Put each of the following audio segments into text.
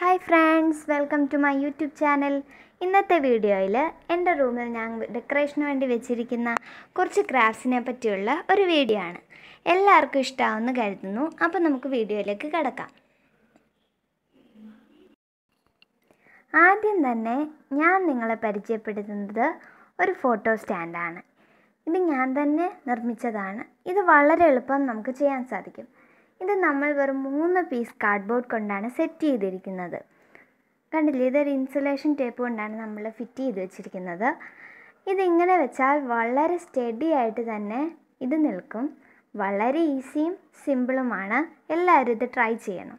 hi friends welcome to my YouTube channel ഇന്നത്തെ വീഡിയോയിൽ എൻ്റെ റൂമിൽ ഞാൻ ഡെക്കറേഷന് വേണ്ടി വെച്ചിരിക്കുന്ന കുറച്ച് ക്രാഫ്റ്റ്സിനെ പറ്റിയുള്ള ഒരു വീഡിയോ ആണ് എല്ലാവർക്കും ഇഷ്ടമാവുമെന്ന് കരുതുന്നു അപ്പോൾ നമുക്ക് വീഡിയോയിലേക്ക് കിടക്കാം ആദ്യം തന്നെ ഞാൻ നിങ്ങളെ പരിചയപ്പെടുത്തുന്നത് ഒരു ഫോട്ടോ സ്റ്റാൻഡാണ് ഇത് ഞാൻ തന്നെ നിർമ്മിച്ചതാണ് ഇത് വളരെ എളുപ്പം നമുക്ക് ചെയ്യാൻ സാധിക്കും ഇത് നമ്മൾ വെറും മൂന്ന് പീസ് കാർഡ്ബോർഡ് കൊണ്ടാണ് സെറ്റ് ചെയ്തിരിക്കുന്നത് കണ്ടില്ലേ ഇതൊരു ഇൻസുലേഷൻ ടേപ്പ് കൊണ്ടാണ് നമ്മൾ ഫിറ്റ് ചെയ്ത് വെച്ചിരിക്കുന്നത് ഇതിങ്ങനെ വെച്ചാൽ വളരെ സ്റ്റഡി ആയിട്ട് തന്നെ ഇത് നിൽക്കും വളരെ ഈസിയും സിമ്പിളുമാണ് എല്ലാവരും ഇത് ട്രൈ ചെയ്യണം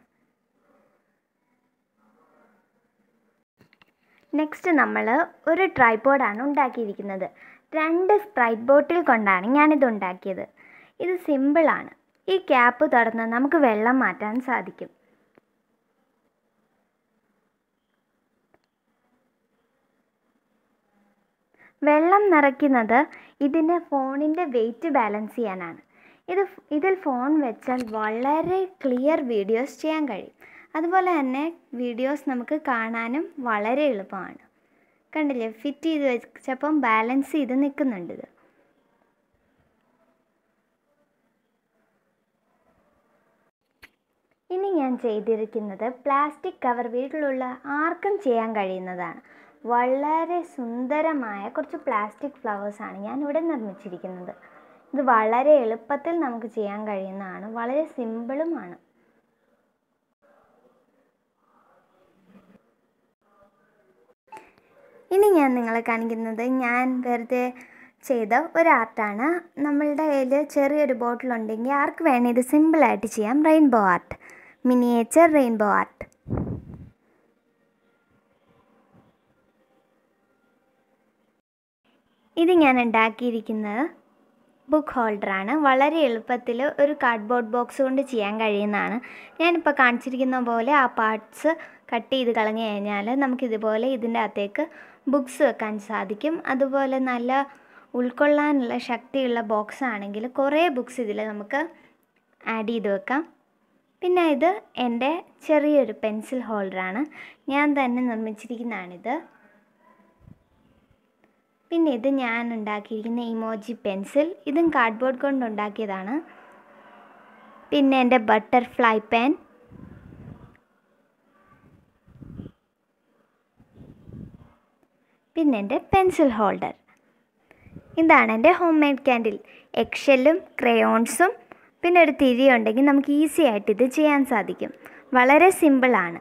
നെക്സ്റ്റ് നമ്മൾ ഒരു ട്രൈപോഡാണ് ഉണ്ടാക്കിയിരിക്കുന്നത് രണ്ട് സ്പ്രൈറ്റ് ബോട്ടിൽ കൊണ്ടാണ് ഞാനിത് ഉണ്ടാക്കിയത് ഇത് സിമ്പിളാണ് ഈ ക്യാപ്പ് തുറന്ന് നമുക്ക് വെള്ളം മാറ്റാൻ സാധിക്കും വെള്ളം നിറയ്ക്കുന്നത് ഇതിന് ഫോണിൻ്റെ വെയിറ്റ് ബാലൻസ് ചെയ്യാനാണ് ഇത് ഇതിൽ ഫോൺ വെച്ചാൽ വളരെ ക്ലിയർ വീഡിയോസ് ചെയ്യാൻ കഴിയും അതുപോലെ തന്നെ വീഡിയോസ് നമുക്ക് കാണാനും വളരെ എളുപ്പമാണ് കണ്ടില്ലേ ഫിറ്റ് ചെയ്ത് വെച്ചപ്പം ബാലൻസ് ചെയ്ത് നിൽക്കുന്നുണ്ട് ഇത് ഇനി ഞാൻ ചെയ്തിരിക്കുന്നത് പ്ലാസ്റ്റിക് കവർ വീട്ടിലുള്ള ആർക്കും ചെയ്യാൻ കഴിയുന്നതാണ് വളരെ സുന്ദരമായ കുറച്ച് പ്ലാസ്റ്റിക് ഫ്ലവേഴ്സാണ് ഞാൻ ഇവിടെ നിർമ്മിച്ചിരിക്കുന്നത് ഇത് വളരെ എളുപ്പത്തിൽ നമുക്ക് ചെയ്യാൻ കഴിയുന്നതാണ് വളരെ സിമ്പിളുമാണ് ഇനി ഞാൻ നിങ്ങളെ കാണിക്കുന്നത് ഞാൻ വെറുതെ ചെയ്ത ഒരു ആർട്ടാണ് നമ്മളുടെ കയ്യിൽ ചെറിയൊരു ബോട്ടിലുണ്ടെങ്കിൽ ആർക്ക് വേണേൽ ഇത് സിമ്പിളായിട്ട് ചെയ്യാം rainbow art miniature rainbow art ഇത് ഞാൻ ഉണ്ടാക്കിയിരിക്കുന്നത് ബുക്ക് ഹോൾഡറാണ് വളരെ എളുപ്പത്തിൽ ഒരു കാർഡ്ബോർഡ് ബോക്സ് കൊണ്ട് ചെയ്യാൻ കഴിയുന്നതാണ് ഞാനിപ്പോൾ കാണിച്ചിരിക്കുന്ന പോലെ ആ പാർട്സ് കട്ട് ചെയ്ത് കളഞ്ഞു കഴിഞ്ഞാൽ നമുക്കിതുപോലെ ഇതിൻ്റെ അകത്തേക്ക് ബുക്സ് വെക്കാൻ സാധിക്കും അതുപോലെ നല്ല ഉൾക്കൊള്ളാനുള്ള ശക്തിയുള്ള ബോക്സ് ആണെങ്കിൽ കുറേ ബുക്സ് ഇതിൽ നമുക്ക് ആഡ് ചെയ്ത് വെക്കാം പിന്നെ ഇത് എൻ്റെ ചെറിയൊരു പെൻസിൽ ഹോൾഡറാണ് ഞാൻ തന്നെ നിർമ്മിച്ചിരിക്കുന്നതാണിത് പിന്നെ ഇത് ഞാൻ ഉണ്ടാക്കിയിരിക്കുന്ന ഇമോജി പെൻസിൽ ഇതും കാർഡ്ബോർഡ് കൊണ്ട് ഉണ്ടാക്കിയതാണ് പിന്നെ എൻ്റെ ബട്ടർഫ്ലൈ പെൻ പിന്നെ എൻ്റെ പെൻസിൽ ഹോൾഡർ ഇതാണ് എൻ്റെ ഹോം മെയ്ഡ് ക്യാൻഡിൽ എക്സെല്ലും ക്രയോൺസും പിന്നെ ഒരു തിരി ഉണ്ടെങ്കിൽ നമുക്ക് ഈസി ആയിട്ട് ഇത് ചെയ്യാൻ സാധിക്കും വളരെ സിമ്പിളാണ്